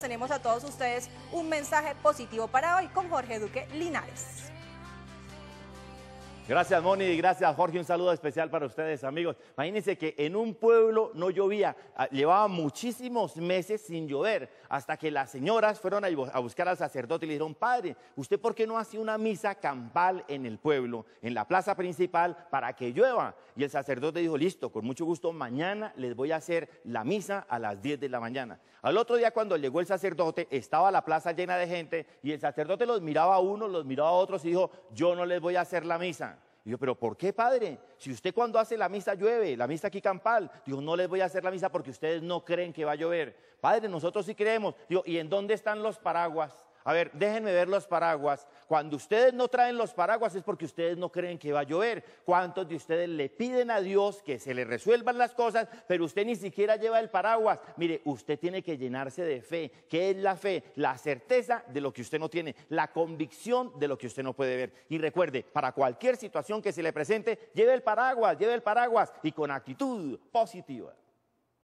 tenemos a todos ustedes un mensaje positivo para hoy con Jorge Duque Linares. Gracias, Moni. y Gracias, Jorge. Un saludo especial para ustedes, amigos. Imagínense que en un pueblo no llovía. Ah, llevaba muchísimos meses sin llover hasta que las señoras fueron a buscar al sacerdote y le dijeron, padre, ¿usted por qué no hace una misa campal en el pueblo, en la plaza principal, para que llueva? Y el sacerdote dijo, listo, con mucho gusto, mañana les voy a hacer la misa a las 10 de la mañana. Al otro día, cuando llegó el sacerdote, estaba la plaza llena de gente y el sacerdote los miraba a unos, los miraba a otros y dijo, yo no les voy a hacer la misa pero ¿por qué, padre? Si usted cuando hace la misa llueve, la misa aquí campal, digo, no les voy a hacer la misa porque ustedes no creen que va a llover. Padre, nosotros sí creemos. Digo, ¿y en dónde están los paraguas? a ver, déjenme ver los paraguas. Cuando ustedes no traen los paraguas es porque ustedes no creen que va a llover. ¿Cuántos de ustedes le piden a Dios que se le resuelvan las cosas, pero usted ni siquiera lleva el paraguas? Mire, usted tiene que llenarse de fe. ¿Qué es la fe? La certeza de lo que usted no tiene, la convicción de lo que usted no puede ver. Y recuerde, para cualquier situación que se le presente, lleve el paraguas, lleve el paraguas y con actitud positiva.